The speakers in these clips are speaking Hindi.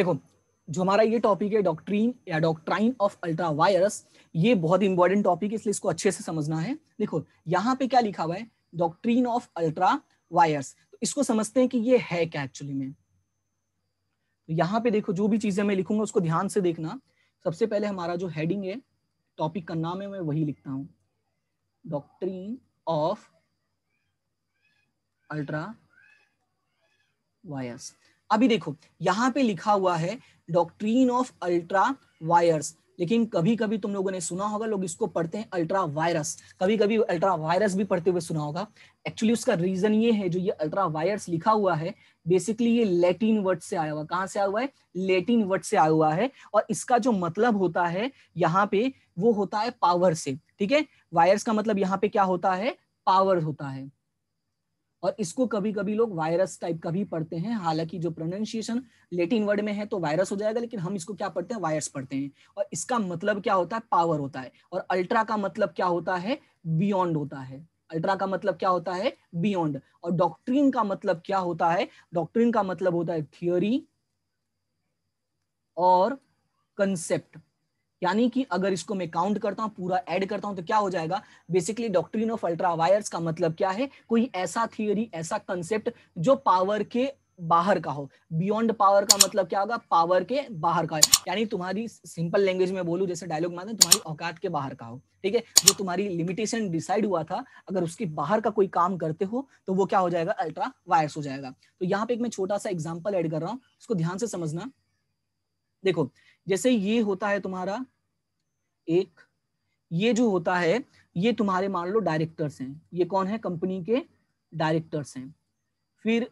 देखो जो हमारा ये टॉपिक है डॉक्ट्रीन या डॉक्ट्राइन ऑफ अल्ट्रा वायरस ये बहुत इंपॉर्टेंट टॉपिक है इसलिए इसको अच्छे से समझना है देखो यहाँ पे क्या लिखा हुआ है डॉक्ट्रीन ऑफ अल्ट्रा वायरस तो इसको समझते हैं कि ये है क्या एक्चुअली में तो यहाँ पे देखो जो भी चीजें मैं लिखूंगा उसको ध्यान से देखना सबसे पहले हमारा जो हेडिंग है टॉपिक का नाम है मैं वही लिखता हूं डॉक्ट्रीन ऑफ अल्ट्रा वायरस अभी देखो यहाँ पे लिखा हुआ है डॉक्ट्रीन ऑफ अल्ट्रा वायर्स लेकिन कभी कभी तुम लोगों ने सुना होगा लोग इसको पढ़ते हैं अल्ट्रा वायरस कभी कभी अल्ट्रा वायरस भी पढ़ते हुए सुना होगा एक्चुअली उसका रीजन ये है जो ये अल्ट्रा वायरस लिखा हुआ है बेसिकली ये लैटिन वर्ड से आया हुआ कहाँ से आया हुआ है लैटिन वर्ड से आया हुआ है और इसका जो मतलब होता है यहाँ पे वो होता है पावर से ठीक है वायरस का मतलब यहाँ पे क्या होता है पावर होता है और इसको कभी कभी लोग वायरस टाइप का भी पढ़ते हैं हालांकि जो प्रोनाउंसिएशन लेटिन वर्ड में है तो वायरस हो जाएगा लेकिन हम इसको क्या पढ़ते हैं वायरस पढ़ते हैं और इसका मतलब क्या होता है पावर होता है और अल्ट्रा का मतलब क्या होता है बियॉन्ड होता है अल्ट्रा का मतलब क्या होता है बियॉन्ड और डॉक्ट्रीन का मतलब क्या होता है डॉक्ट्रीन का मतलब होता है थियोरी और कंसेप्ट यानी कि अगर इसको मैं काउंट करता हूँ पूरा ऐड करता हूँ तो क्या हो जाएगा बेसिकली डॉक्ट्रीन ऑफ अल्ट्रावायर्स का मतलब क्या है कोई ऐसा थियोरी ऐसा कंसेप्ट जो पावर के बाहर का हो बियॉन्ड पावर का मतलब क्या होगा पावर के बाहर का यानी तुम्हारी सिंपल लैंग्वेज में बोलू जैसे डायलॉग मानते तुम्हारी औकात के बाहर का हो ठीक है जो तुम्हारी लिमिटेशन डिसाइड हुआ था अगर उसके बाहर का कोई काम करते हो तो वो क्या हो जाएगा अल्ट्रा वायर्स हो जाएगा तो यहाँ पे एक मैं छोटा सा एग्जाम्पल एड कर रहा हूँ उसको ध्यान से समझना देखो जैसे ये होता है तुम्हारा एक ये जो होता है ये तुम्हारे मान लो डायरेक्टर्स हैं ये कौन है कंपनी के डायरेक्टर्स हैं फिर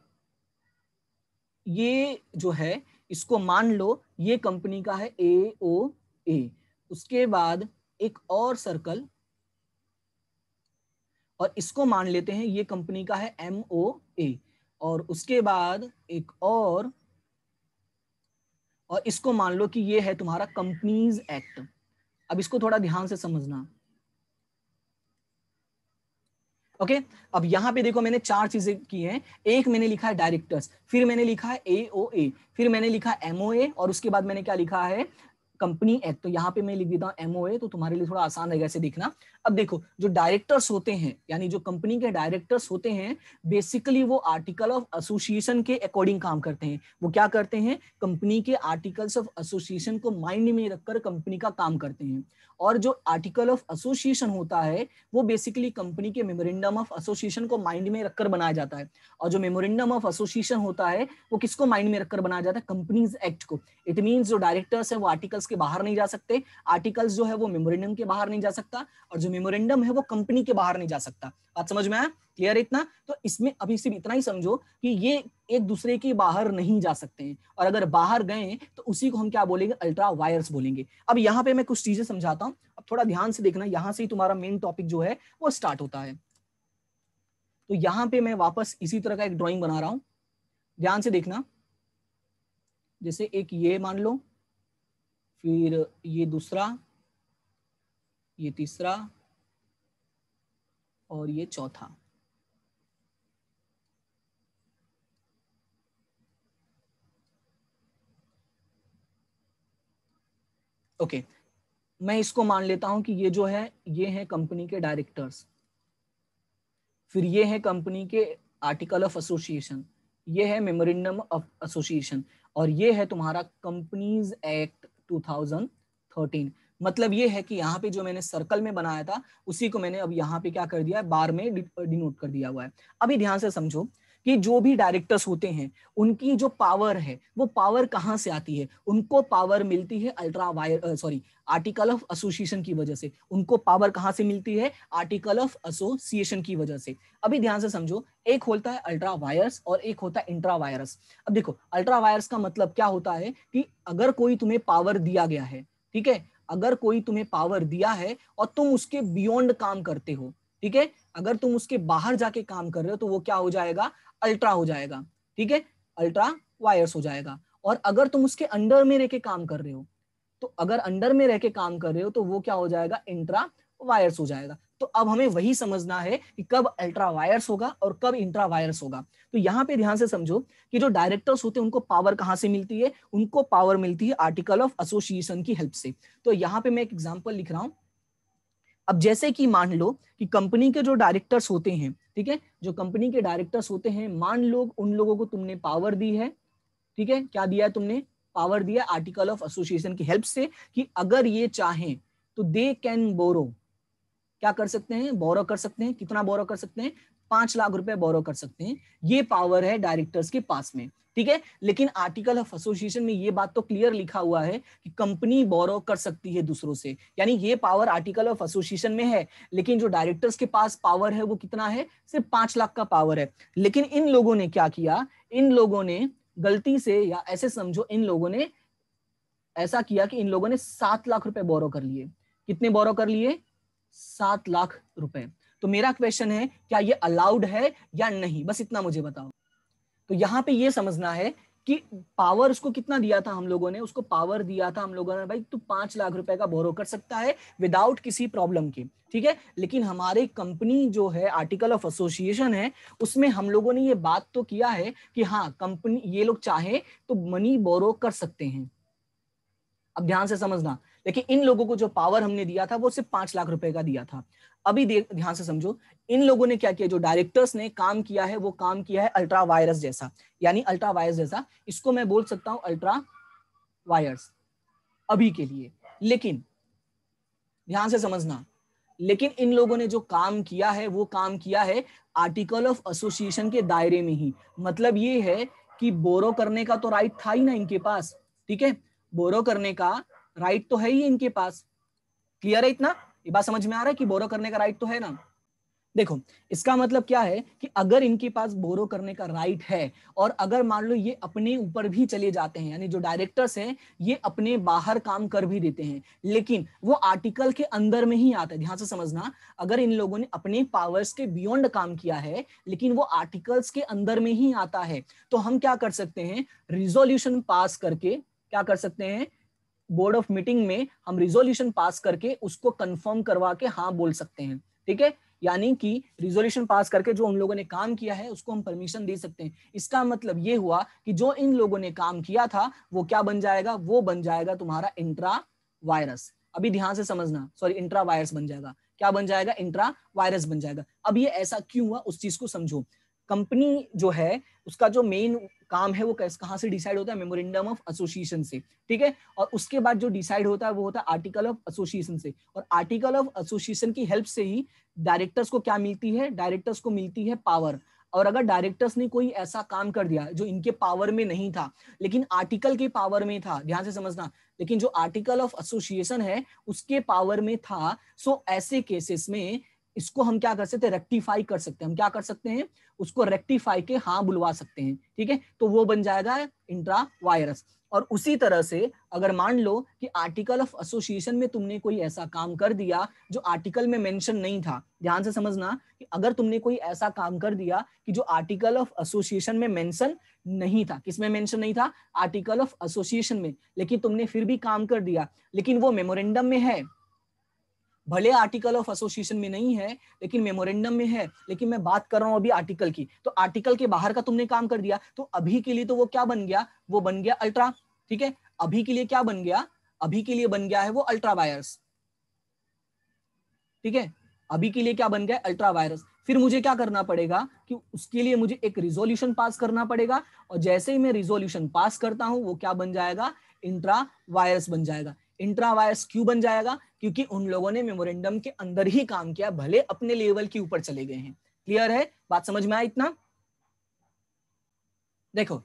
ये जो है इसको मान लो ये कंपनी का है ए ओ ए उसके बाद एक और सर्कल और इसको मान लेते हैं ये कंपनी का है एम ओ ए और उसके बाद एक और और इसको मान लो कि ये है तुम्हारा कंपनीज एक्ट अब इसको थोड़ा ध्यान से समझना ओके okay? अब यहां पे देखो मैंने चार चीजें की हैं एक मैंने लिखा है डायरेक्टर्स फिर मैंने लिखा है एओए ए फिर मैंने लिखा एमओए ए और उसके बाद मैंने क्या लिखा है कंपनी एक्ट तो यहाँ पे मैं लिख देता हूँ एमओए तो तुम्हारे लिए थोड़ा आसान रहेगा ऐसे देखना अब देखो जो डायरेक्टर्स होते हैं यानी जो कंपनी के डायरेक्टर्स होते हैं बेसिकली वो आर्टिकल ऑफ एसोसिएशन के अकॉर्डिंग काम करते हैं वो क्या करते हैं कंपनी के आर्टिकल्स ऑफ एसोसिएशन को माइंड में रखकर कंपनी का काम करते हैं और जो आर्टिकल ऑफ एसोसिएशन होता है वो बेसिकली कंपनी के मेमोरेंडम ऑफ एसोसिएशन को माइंड में रखकर बनाया जाता है और जो मेमोरेंडम ऑफ एसोसिएशन होता है वो किसको माइंड में रखकर बनाया जाता है कंपनीज एक्ट को इट मीन जो डायरेक्टर्स है वो आर्टिकल्स के बाहर नहीं जा सकते आर्टिकल्स जो है वो मेमोरेंडम के बाहर नहीं जा सकता और जो मेमोरेंडम है वो कंपनी के बाहर नहीं जा सकता बात समझ में आया क्लियर इतना तो इसमें अभी सिर्फ इतना ही समझो कि ये एक दूसरे के बाहर नहीं जा सकते हैं और अगर बाहर गए तो उसी को हम क्या बोलेंगे अल्ट्रा वायर्स बोलेंगे अब यहाँ पे मैं कुछ चीजें समझाता हूँ अब थोड़ा ध्यान से देखना यहाँ से ही तुम्हारा मेन टॉपिक जो है वो स्टार्ट होता है तो यहाँ पे मैं वापस इसी तरह का एक ड्रॉइंग बना रहा हूं ध्यान से देखना जैसे एक ये मान लो फिर ये दूसरा ये तीसरा और ये चौथा ओके मैं इसको मान लेता हूं कि ये जो है ये है कंपनी के डायरेक्टर्स फिर ये है कंपनी के आर्टिकल ऑफ एसोसिएशन ये है मेमोरेंडम ऑफ एसोसिएशन और ये है तुम्हारा कंपनीज एक्ट 2013 मतलब ये है कि यहाँ पे जो मैंने सर्कल में बनाया था उसी को मैंने अब यहाँ पे क्या कर दिया है बार में डिनोट कर दिया हुआ है अभी ध्यान से समझो कि जो भी डायरेक्टर्स होते हैं उनकी जो पावर है वो पावर कहाँ से आती है उनको पावर मिलती है ultra vires sorry article of association की वजह से उनको पावर कहाँ से मिलती है आर्टिकल ऑफ एसोसिएशन की वजह से अभी ध्यान से समझो एक होता है अल्ट्रा वायरस और एक होता है इंट्रा वायरस अब देखो अल्ट्रा वायरस का मतलब क्या होता है कि अगर कोई तुम्हें पावर दिया गया है ठीक है अगर कोई तुम्हें पावर दिया है और तुम उसके बियॉन्ड काम करते हो ठीक है अगर तुम उसके बाहर जाके काम कर रहे हो तो वो क्या हो जाएगा अल्ट्रा हो जाएगा ठीक है अल्ट्रा वायर्स हो जाएगा और अगर तुम उसके अंडर में रह के काम कर रहे हो तो अगर अंडर में रह के काम कर रहे हो तो वो क्या हो जाएगा इंट्रा वायर्स हो जाएगा तो अब हमें वही समझना है कि कब अल्ट्रा वायर्स होगा और कब इंट्रा वायर्स होगा तो यहाँ पे ध्यान से समझो कि जो डायरेक्टर्स होते हैं उनको पावर कहाँ से मिलती है उनको पावर मिलती है आर्टिकल ऑफ एसोसिएशन की हेल्प से तो यहाँ पे मैं एक एग्जाम्पल लिख रहा हूँ अब जैसे कि मान लो कि कंपनी के जो डायरेक्टर्स होते हैं ठीक है जो कंपनी के डायरेक्टर्स होते हैं मान लो उन लोगों को तुमने पावर दी है ठीक है क्या दिया है तुमने पावर दिया आर्टिकल ऑफ एसोसिएशन की हेल्प से कि अगर ये चाहें तो दे कैन बोरो क्या कर सकते हैं बोरो कर सकते हैं कितना बोरो कर सकते हैं पांच लाख रुपए बोरो कर सकते हैं ये पावर है डायरेक्टर्स के पास में ठीक है लेकिन आर्टिकल ऑफ एसोसिएशन में ये बात तो क्लियर लिखा हुआ है कि कंपनी बोरो कर सकती है दूसरों से यानी ये पावर आर्टिकल ऑफ एसोसिएशन में है लेकिन जो डायरेक्टर्स के पास पावर है वो कितना है सिर्फ पांच लाख का पावर है लेकिन इन लोगों ने क्या किया इन लोगों ने गलती से या ऐसे समझो इन लोगों ने ऐसा किया कि इन लोगों ने सात लाख रुपए बोरो कर लिए कितने बोरो कर लिए सात लाख रुपए तो मेरा क्वेश्चन है क्या ये अलाउड है या नहीं बस इतना मुझे बताओ तो यहाँ पे ये समझना है कि पावर उसको कितना दिया था हम लोगों ने उसको पावर दिया था हम लोगों ने भाई तू पांच लाख रुपए का बोरो कर सकता है विदाउट किसी प्रॉब्लम के ठीक है लेकिन हमारे कंपनी जो है आर्टिकल ऑफ एसोसिएशन है उसमें हम लोगों ने ये बात तो किया है कि हाँ कंपनी ये लोग चाहे तो मनी बोरो कर सकते हैं अब ध्यान से समझना देखिए इन लोगों को जो पावर हमने दिया था वो सिर्फ पांच लाख रुपए का दिया था अभी ध्यान से समझो इन लोगों ने क्या किया जो डायरेक्टर्स ने काम किया है वो काम किया है अल्ट्रा वायरस जैसा यानी अल्ट्रा वायरस जैसा इसको मैं बोल सकता हूं अल्ट्रा वायरस अभी के लिए लेकिन ध्यान से समझना लेकिन इन लोगों ने जो काम किया है वो काम किया है आर्टिकल ऑफ एसोसिएशन के दायरे में ही मतलब ये है कि बोरो करने का तो राइट था ही ना इनके पास ठीक है बोरो करने का राइट तो है ही इनके पास क्लियर है इतना ये बात समझ में आ रहा है कि बोरो करने का राइट तो है ना देखो इसका मतलब क्या है कि अगर इनके पास बोरो करने का राइट है और अगर मान लो ये अपने ऊपर भी चले जाते हैं यानी जो डायरेक्टर्स हैं ये अपने बाहर काम कर भी देते हैं लेकिन वो आर्टिकल के अंदर में ही आता है ध्यान से समझना अगर इन लोगों ने अपने पावर्स के बियॉन्ड काम किया है लेकिन वो आर्टिकल्स के अंदर में ही आता है तो हम क्या कर सकते हैं रिजोल्यूशन पास करके क्या कर सकते हैं बोर्ड ऑफ मीटिंग में हम रिजोल्यूशन पास करके उसको कंफर्म करवा के हाँ बोल सकते हैं ठीक है यानी कि रिजोल्यूशन पास करके जो उन लोगों ने काम किया है उसको हम परमिशन दे सकते हैं इसका मतलब ये हुआ कि जो इन लोगों ने काम किया था वो क्या बन जाएगा वो बन जाएगा तुम्हारा इंट्रा वायरस अभी ध्यान से समझना सॉरी इंट्रा वायरस बन जाएगा क्या बन जाएगा इंट्रा वायरस बन जाएगा अब ये ऐसा क्यों हुआ उस चीज को समझो कंपनी जो है उसका जो मेन काम है वो कहां से डिसाइड होता है मेमोरेंडम ऑफ एसोसिएशन से ठीक है और उसके बाद जो डिसाइड होता है वो होता है आर्टिकल ऑफ एसोसिएशन से और आर्टिकल ऑफ एसोसिएशन की हेल्प से ही डायरेक्टर्स को क्या मिलती है डायरेक्टर्स को मिलती है पावर और अगर डायरेक्टर्स ने कोई ऐसा काम कर दिया जो इनके पावर में नहीं था लेकिन आर्टिकल के पावर में था ध्यान से समझना लेकिन जो आर्टिकल ऑफ एसोसिएशन है उसके पावर में था सो ऐसे केसेस में इसको हम क्या कर सकते हैं रेक्टिफाई कर सकते हैं हम क्या कर सकते हैं उसको रेक्टिफाई के हाँ बुलवा सकते हैं ठीक है तो वो बन जाएगा इंट्रा वायरस और उसी तरह से अगर मान लो कि आर्टिकल ऑफ एसोसिएशन में तुमने कोई ऐसा काम कर दिया जो आर्टिकल में मेंशन नहीं था ध्यान से समझना कि अगर तुमने कोई ऐसा काम कर दिया कि जो आर्टिकल ऑफ एसोसिएशन में मेंशन नहीं था किसमें मेंशन नहीं था आर्टिकल ऑफ एसोसिएशन में लेकिन तुमने फिर भी काम कर दिया लेकिन वो मेमोरेंडम में है भले आर्टिकल ऑफ एसोसिएशन में नहीं है लेकिन मेमोरेंडम में है लेकिन मैं बात कर रहा हूं अभी आर्टिकल की तो आर्टिकल के बाहर का तुमने काम कर दिया तो अभी के लिए तो वो क्या बन गया वो बन गया अल्ट्रा ठीक है अभी के लिए क्या बन गया अभी के लिए बन गया है वो अल्ट्रा वायरस ठीक है अभी के लिए क्या बन गया अल्ट्रा वायरस फिर मुझे क्या करना पड़ेगा कि उसके लिए मुझे एक रिजोल्यूशन पास करना पड़ेगा और जैसे ही मैं रिजोल्यूशन पास करता हूं वो क्या बन जाएगा इंट्रा वायरस बन जाएगा इंट्रावायस क्यों बन जाएगा क्योंकि उन लोगों ने मेमोरेंडम के अंदर ही काम किया भले अपने लेवल के ऊपर चले गए हैं क्लियर है बात समझ में आया इतना देखो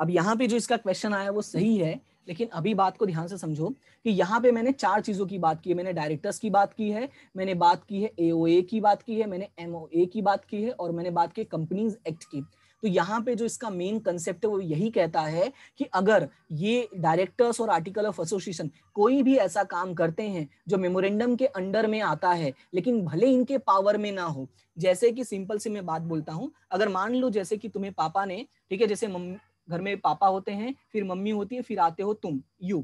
अब यहाँ पे जो इसका क्वेश्चन आया वो सही है लेकिन अभी बात को ध्यान से समझो कि यहाँ पे मैंने चार चीजों की बात की है मैंने डायरेक्टर्स की बात की है मैंने बात की है एओए की बात की है मैंने एमओए की बात की है और मैंने बात की कंपनीज एक्ट की तो यहाँ पे जो इसका मेन कंसेप्ट है वो यही कहता है कि अगर ये डायरेक्टर्स और आर्टिकल ऑफ एसोसिएशन कोई भी ऐसा काम करते हैं जो मेमोरेंडम के अंडर में आता है लेकिन भले इनके पावर में ना हो जैसे कि सिंपल से मैं बात बोलता हूँ अगर मान लो जैसे कि तुम्हें पापा ने ठीक है जैसे घर में पापा होते हैं फिर मम्मी होती है फिर आते हो तुम यू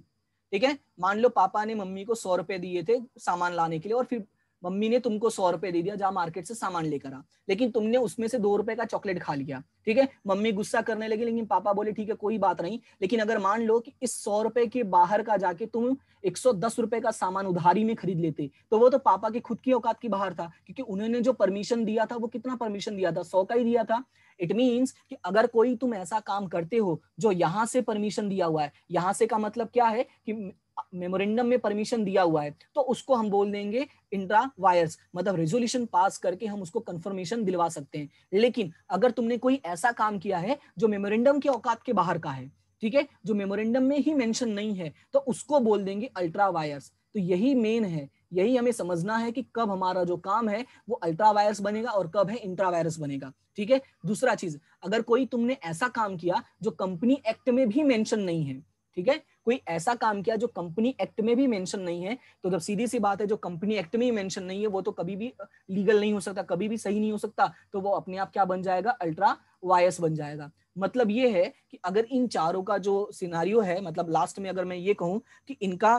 ठीक है मान लो पापा ने मम्मी को सौ रुपए दिए थे सामान लाने के लिए और फिर मम्मी ने तुमको सौ रुपए दे दिया जा मार्केट से सामान लेकर आ लेकिन तुमने उसमें से दो रुपए का चॉकलेट खा लिया ठीक है मम्मी गुस्सा करने लगी लेकिन पापा बोले ठीक है कोई बात नहीं लेकिन अगर मान लो कि इस सौ रुपए के बाहर का जाके तुम एक सौ दस रुपए का सामान उधारी में खरीद लेते तो वो तो पापा की खुद की औकात की बाहर था क्योंकि उन्होंने जो परमिशन दिया था वो कितना परमिशन दिया था सौ का ही दिया था इट मीन्स कि अगर कोई तुम ऐसा काम करते हो जो यहाँ से परमिशन दिया हुआ है यहाँ से का मतलब क्या है कि मेमोरेंडम में परमिशन दिया हुआ है तो उसको हम बोल देंगे इंट्रा वायर्स मतलब रेजोल्यूशन पास करके हम उसको कंफर्मेशन दिलवा सकते हैं लेकिन अगर तुमने कोई ऐसा काम किया है जो मेमोरेंडम के औकात के बाहर का है ठीक है जो मेमोरेंडम में ही मेंशन नहीं है तो उसको बोल देंगे अल्ट्रा वायर्स तो यही मेन है यही हमें समझना है कि कब हमारा जो काम है वो अल्ट्रा वायरस बनेगा और कब है इंट्रा वायरस बनेगा ठीक है दूसरा चीज अगर कोई तुमने ऐसा काम किया जो कंपनी एक्ट में भी मेंशन नहीं है ठीक है कोई ऐसा काम किया जो कंपनी एक्ट में भी मेंशन नहीं है तो जब सीधी सी बात है जो कंपनी एक्ट में ही मेंशन नहीं है वो तो कभी भी लीगल नहीं हो सकता कभी भी सही नहीं हो सकता तो वो अपने आप क्या बन जाएगा अल्ट्रा वायस बन जाएगा मतलब ये है कि अगर इन चारों का जो सिनारियो है मतलब लास्ट में अगर मैं ये कहूं कि इनका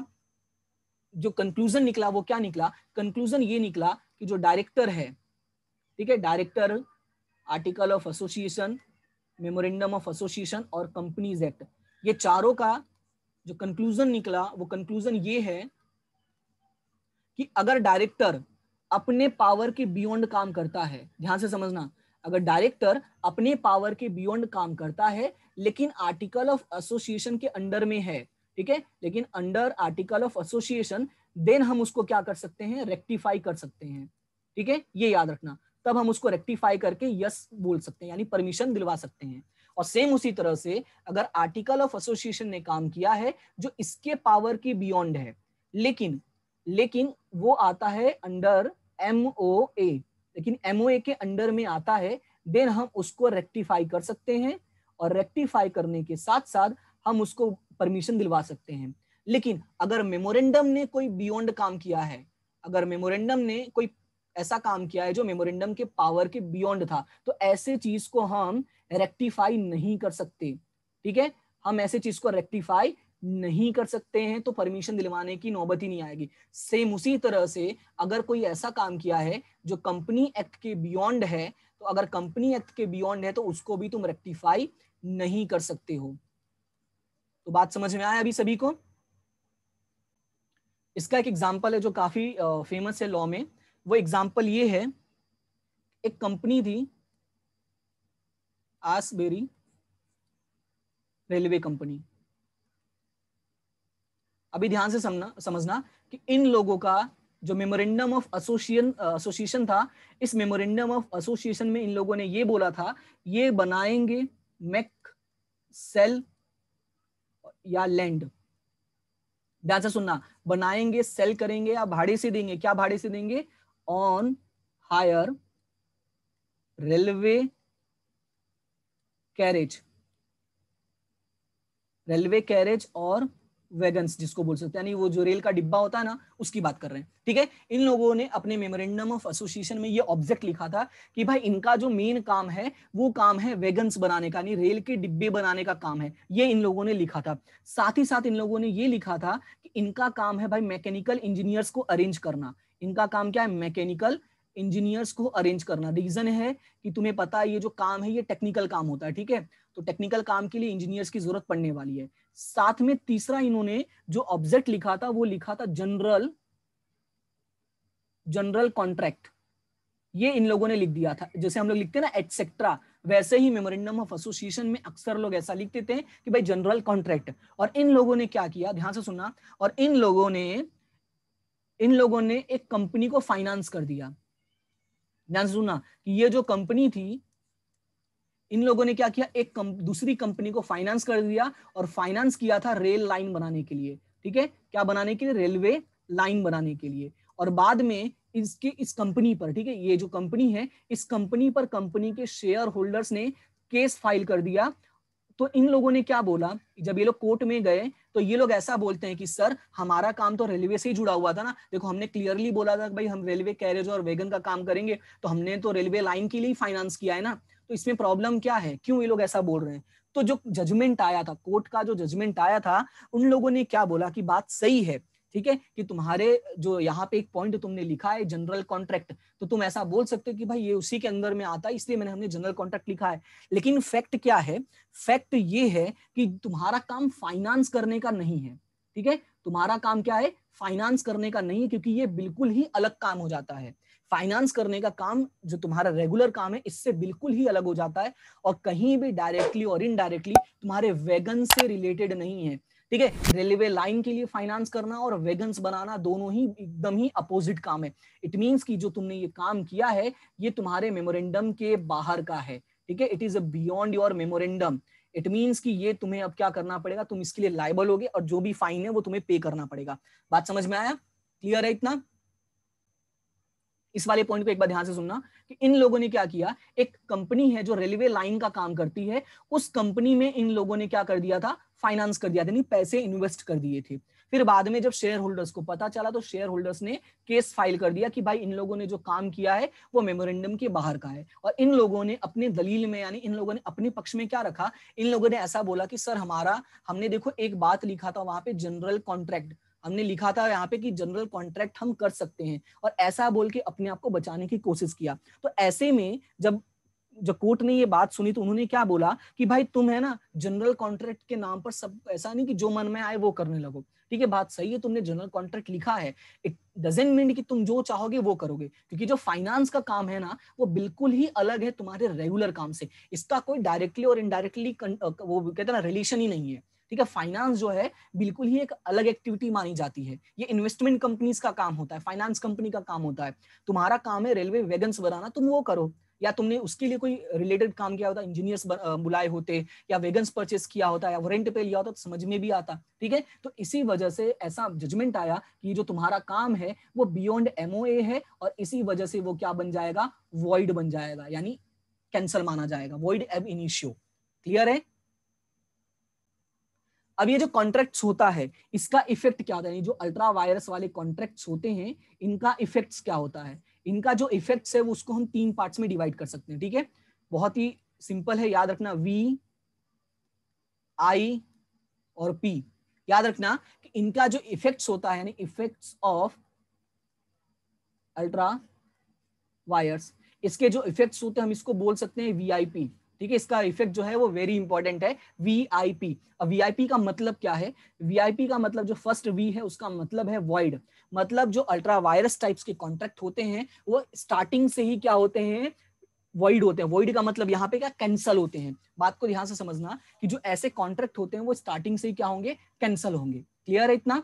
जो कंक्लूजन निकला वो क्या निकला कंक्लूजन ये निकला कि जो डायरेक्टर है ठीक है director article of association memorandum of association और कंपनीज एक्ट ये चारों का जो कंक्लूजन निकला वो कंक्लूजन ये है कि अगर डायरेक्टर अपने पावर के बियॉन्ड काम करता है ध्यान से समझना अगर डायरेक्टर अपने पावर के बियॉन्ड काम करता है लेकिन आर्टिकल ऑफ एसोसिएशन के अंडर में है ठीक है लेकिन under article of association then हम उसको क्या कर सकते हैं रेक्टिफाई कर सकते हैं ठीक है ये याद रखना तब हम उसको रेक्टिफाई करके यस बोल सकते हैं यानी परमिशन दिलवा सकते हैं और सेम उसी तरह से अगर आर्टिकल ऑफ एसोसिएशन ने काम किया है जो इसके पावर की बियॉन्ड है लेकिन लेकिन वो आता है अंडर एम ओ ए लेकिन एम ओ ए के अंडर में आता है देन हम उसको रेक्टिफाई कर सकते हैं और रेक्टिफाई करने के साथ साथ हम उसको परमिशन दिलवा सकते हैं लेकिन अगर मेमोरेंडम ने कोई बियॉन्ड काम किया है अगर मेमोरेंडम ने कोई ऐसा काम किया है जो मेमोरेंडम के पावर के बियॉन्ड था तो ऐसे चीज को हम रेक्टिफाई नहीं कर सकते ठीक है हम ऐसे चीज को रेक्टिफाई नहीं कर सकते हैं तो परमिशन दिलवाने की नौबत ही नहीं आएगी सेम उसी तरह से अगर कोई ऐसा काम किया है जो कंपनी एक्ट के बियॉन्ड है तो अगर कंपनी एक्ट के बियॉन्ड है तो उसको भी तुम रेक्टिफाई नहीं कर सकते हो तो बात समझ में आया अभी सभी को इसका एक एग्जाम्पल है जो काफी फेमस है लॉ में वो एग्जाम्पल ये है एक कंपनी थी आसबेरी रेलवे कंपनी अभी ध्यान से समना, समझना कि इन लोगों का जो मेमोरेंडम ऑफ एसोसिएशन एसोसिएशन था इस मेमोरेंडम ऑफ एसोसिएशन में इन लोगों ने ये बोला था ये बनाएंगे मैक सेल या लैंड ध्यान से सुनना बनाएंगे सेल करेंगे या भाड़े से देंगे क्या भाड़े से देंगे on higher railway carriage railway carriage or wagon जिसको बोल सकते हैं वो जो रेल का डिब्बा होता है ना उसकी बात कर रहे हैं ठीक है इन लोगों ने अपने मेमोरेंडम ऑफ एसोसिएशन में ये ऑब्जेक्ट लिखा था कि भाई इनका जो मेन काम है वो काम है वैगन बनाने का यानी रेल के डिब्बे बनाने का काम है ये इन लोगों ने लिखा था साथ ही साथ इन लोगों ने ये लिखा था कि इनका काम है भाई मैकेनिकल इंजीनियर्स को अरेंज करना इनका काम क्या है मैकेनिकल इंजीनियर्स को अरेंज करना रीजन है कि तुम्हें पता है ये जो काम है ये टेक्निकल काम होता है ठीक है तो टेक्निकल काम के लिए इंजीनियर्स की जरूरत पड़ने वाली है साथ में तीसरा इन्होंने जो ऑब्जेक्ट लिखा था वो लिखा था जनरल जनरल कॉन्ट्रैक्ट ये इन लोगों ने लिख दिया था जैसे हम लोग लिखते हैं ना एटसेट्रा वैसे ही मेमोरेंडम ऑफ एसोसिएशन में अक्सर लोग ऐसा लिख देते हैं कि भाई जनरल कॉन्ट्रैक्ट और इन लोगों ने क्या किया ध्यान से सुनना और इन लोगों ने इन लोगों ने एक कंपनी को फाइनेंस कर दिया ध्यान से सुनना कि ये जो कंपनी थी इन लोगों ने क्या किया एक कम, दूसरी कंपनी को फाइनेंस कर दिया और फाइनेंस किया था रेल लाइन बनाने के लिए ठीक है क्या बनाने के लिए रेलवे लाइन बनाने के लिए और बाद में इसके इस कंपनी पर ठीक है ये जो कंपनी है इस कंपनी पर कंपनी के शेयर होल्डर्स ने केस फाइल कर दिया तो इन लोगों ने क्या बोला जब ये लोग कोर्ट में गए तो ये लोग ऐसा बोलते हैं कि सर हमारा काम तो रेलवे से ही जुड़ा हुआ था ना देखो हमने क्लियरली बोला था भाई हम रेलवे कैरेज और वेगन का काम करेंगे तो हमने तो रेलवे लाइन के लिए फाइनेंस किया है ना तो इसमें प्रॉब्लम क्या है क्यों ये लोग ऐसा बोल रहे हैं तो जो जजमेंट आया था कोर्ट का जो जजमेंट आया था उन लोगों ने क्या बोला कि बात सही है ठीक है कि तुम्हारे जो यहाँ पे एक पॉइंट तुमने लिखा है जनरल कॉन्ट्रैक्ट तो तुम ऐसा बोल सकते हो कि भाई ये उसी के अंदर में आता है इसलिए मैंने हमने जनरल कॉन्ट्रैक्ट लिखा है लेकिन फैक्ट क्या है फैक्ट ये है कि तुम्हारा काम फाइनेंस करने का नहीं है ठीक है तुम्हारा काम क्या है फाइनेंस करने का नहीं है क्योंकि ये बिल्कुल ही अलग काम हो जाता है फाइनेंस करने का काम जो तुम्हारा रेगुलर काम है इससे बिल्कुल ही अलग हो जाता है और कहीं भी डायरेक्टली और इनडायरेक्टली तुम्हारे वेगन से रिलेटेड नहीं है ठीक है रेलवे लाइन के लिए फाइनेंस करना और वेगन्स बनाना दोनों ही एकदम ही अपोजिट काम है इट मीन्स कि जो तुमने ये काम किया है ये तुम्हारे मेमोरेंडम के बाहर का है ठीक है it is a beyond your memorandum it means कि ये तुम्हें अब क्या करना पड़ेगा तुम इसके लिए लाइबल होगे और जो भी फाइन है वो तुम्हें पे करना पड़ेगा बात समझ में आया क्लियर है इतना इस वाले पॉइंट को एक बार ध्यान से सुनना कि इन लोगों ने क्या किया एक कंपनी है जो रेलवे लाइन का काम करती है उस कंपनी में इन लोगों ने क्या कर दिया था फाइनेंस कर दिया था पैसे इन्वेस्ट कर दिए थे फिर बाद में जब शेयर होल्डर्स को पता चला तो शेयर होल्डर्स ने केस फाइल कर दिया कि भाई इन लोगों ने जो काम किया है वो मेमोरेंडम के बाहर का है और इन लोगों ने अपने दलील में यानी इन लोगों ने अपने पक्ष में क्या रखा इन लोगों ने ऐसा बोला कि सर हमारा हमने देखो एक बात लिखा था वहां पे जनरल कॉन्ट्रैक्ट हमने लिखा था यहाँ पे कि जनरल कॉन्ट्रैक्ट हम कर सकते हैं और ऐसा बोल के अपने आप को बचाने की कोशिश किया तो ऐसे में जब जब कोर्ट ने ये बात सुनी तो उन्होंने क्या बोला कि भाई तुम है ना जनरल कॉन्ट्रैक्ट के नाम पर सब ऐसा नहीं कि जो मन में आए वो करने लगो ठीक है बात सही है तुमने जनरल कॉन्ट्रैक्ट लिखा है इट डजेंट मीन कि तुम जो चाहोगे वो करोगे क्योंकि जो फाइनेंस का काम है ना वो बिल्कुल ही अलग है तुम्हारे रेगुलर काम से इसका कोई डायरेक्टली और इनडायरेक्टली वो कहते हैं ना रिलेशन ही नहीं है ठीक है फाइनेंस जो है बिल्कुल ही एक अलग एक्टिविटी मानी जाती है ये इन्वेस्टमेंट कंपनीज का काम होता है फाइनेंस कंपनी का काम होता है तुम्हारा काम है रेलवे वेगन्स बनाना तुम वो करो या तुमने उसके लिए कोई रिलेटेड काम किया होता इंजीनियर्स बुलाए होते या वेगन्स परचेस किया होता या रेंट पे लिया होता तो समझ में भी आता ठीक है तो इसी वजह से ऐसा जजमेंट आया कि जो तुम्हारा काम है वो बियॉन्ड एमओए है और इसी वजह से वो क्या बन जाएगा वॉइड बन जाएगा यानी कैंसल माना जाएगा वॉइड एब इनिशियो क्लियर है अब ये जो कॉन्ट्रैक्ट होता है इसका इफेक्ट क्या होता है जो अल्ट्रा वायरस वाले कॉन्ट्रैक्ट होते हैं इनका इफेक्ट्स क्या होता है इनका जो इफेक्ट है वो उसको हम तीन पार्ट में डिवाइड कर सकते हैं ठीक है बहुत ही सिंपल है याद रखना वी आई और पी याद रखना कि इनका जो इफेक्ट्स होता है यानी इफेक्ट्स ऑफ अल्ट्रा वायर्स इसके जो इफेक्ट्स होते हैं हम इसको बोल सकते हैं वीआईपी ठीक है इसका इफेक्ट जो है वो वेरी इंपॉर्टेंट है वीआईपी अब वीआईपी का मतलब क्या है वीआईपी का मतलब जो फर्स्ट वी है उसका मतलब है वॉइड मतलब जो अल्ट्रा वायरस टाइप्स के कॉन्ट्रैक्ट होते हैं वो स्टार्टिंग से ही क्या होते हैं वॉइड होते हैं वॉइड का मतलब यहाँ पे क्या कैंसल होते हैं बात को ध्यान से समझना कि जो ऐसे कॉन्ट्रैक्ट होते हैं वो स्टार्टिंग से ही क्या होंगे कैंसल होंगे क्लियर है इतना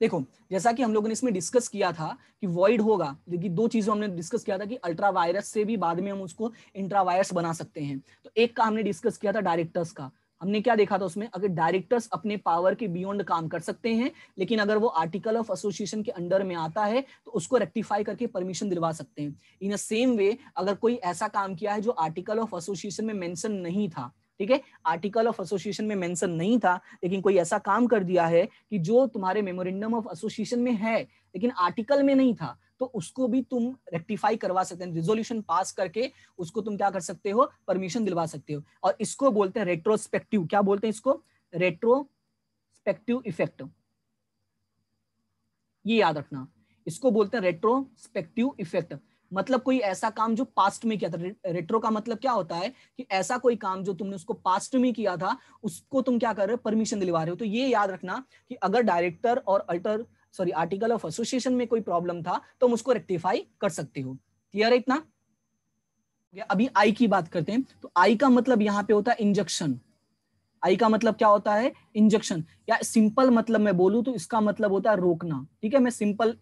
देखो जैसा कि हम लोगों ने इसमें डिस्कस किया था कि वॉइड होगा क्योंकि दो चीजों हमने डिस्कस किया था कि अल्ट्रावायरस से भी बाद में हम उसको इंट्रावायरस बना सकते हैं तो एक का हमने डिस्कस किया था डायरेक्टर्स का हमने क्या देखा था उसमें अगर डायरेक्टर्स अपने पावर के बियॉन्ड काम कर सकते हैं लेकिन अगर वो आर्टिकल ऑफ एसोसिएशन के अंडर में आता है तो उसको रेक्टिफाई करके परमिशन दिलवा सकते हैं इन अ सेम वे अगर कोई ऐसा काम किया है जो आर्टिकल ऑफ एसोसिएशन में मेंशन नहीं था ठीक है आर्टिकल ऑफ एसोसिएशन में मेंशन नहीं था लेकिन कोई ऐसा काम कर दिया है कि जो तुम्हारे मेमोरेंडम ऑफ एसोसिएशन में है लेकिन आर्टिकल में नहीं था तो उसको भी तुम रेक्टिफाई करवा सकते हैं रिजोल्यूशन पास करके उसको तुम क्या कर सकते हो परमिशन दिलवा सकते हो और इसको बोलते हैं रेट्रोस्पेक्टिव क्या बोलते हैं इसको रेट्रोस्पेक्टिव इफेक्ट ये याद रखना इसको बोलते हैं रेट्रोस्पेक्टिव इफेक्ट मतलब कोई ऐसा काम जो पास्ट में किया था रे, रेट्रो का मतलब क्या होता है कि ऐसा कोई काम जो तुमने उसको पास्ट में किया था उसको तुम क्या कर रहे हो परमिशन दिलवा रहे हो तो ये याद रखना कि अगर डायरेक्टर और ultra sorry article of association में कोई प्रॉब्लम था तो हम उसको रेक्टिफाई कर सकते हो क्लियर है इतना अभी आई की बात करते हैं तो आई का मतलब यहाँ पे होता है इंजेक्शन आई का मतलब क्या होता है इंजेक्शन या सिंपल मतलब मैं बोलूं तो इसका मतलब होता है रोकना ठीक है मैं सिंपल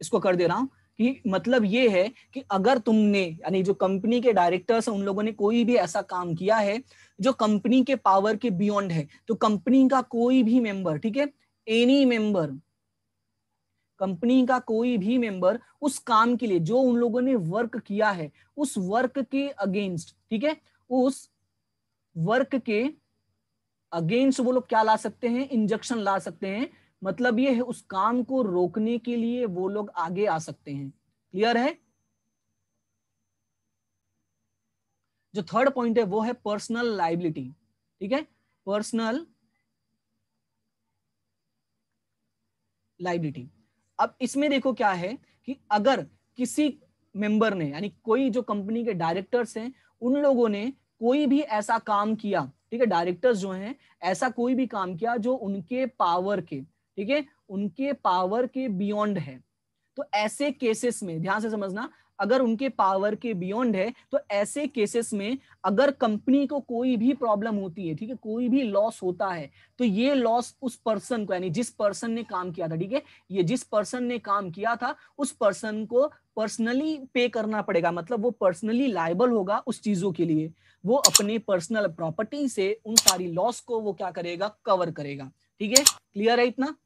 इसको कर दे रहा हूं कि मतलब ये है कि अगर तुमने यानी जो कंपनी के डायरेक्टर्स हैं उन लोगों ने कोई भी ऐसा काम किया है जो कंपनी के पावर के बियॉन्ड है तो कंपनी का कोई भी मेंबर ठीक है एनी मेंबर कंपनी का कोई भी मेंबर उस काम के लिए जो उन लोगों ने वर्क किया है उस वर्क के अगेंस्ट ठीक है उस वर्क के अगेंस्ट वो लोग क्या ला सकते हैं इंजेक्शन ला सकते हैं मतलब ये है उस काम को रोकने के लिए वो लोग आगे आ सकते हैं क्लियर है जो थर्ड पॉइंट है वो है पर्सनल लाइबिलिटी ठीक है पर्सनल लाइबिलिटी अब इसमें देखो क्या है कि अगर किसी मेंबर ने यानी कोई जो कंपनी के डायरेक्टर्स हैं उन लोगों ने कोई भी ऐसा काम किया ठीक है डायरेक्टर्स जो हैं ऐसा कोई भी काम किया जो उनके पावर के ठीक है उनके पावर के बियॉन्ड है तो ऐसे केसेस में ध्यान से समझना अगर उनके पावर के बियॉन्ड है तो ऐसे केसेस में अगर कंपनी को कोई भी प्रॉब्लम होती है ठीक है कोई भी लॉस होता है तो ये लॉस उस पर्सन को यानी जिस पर्सन ने काम किया था ठीक है ये जिस पर्सन ने काम किया था उस पर्सन को पर्सनली पे करना पड़ेगा मतलब वो पर्सनली लाइबल होगा उस चीजों के लिए वो अपने पर्सनल प्रॉपर्टी से उन सारी लॉस को वो क्या करेगा कवर करेगा ठीक है क्लियर है इतना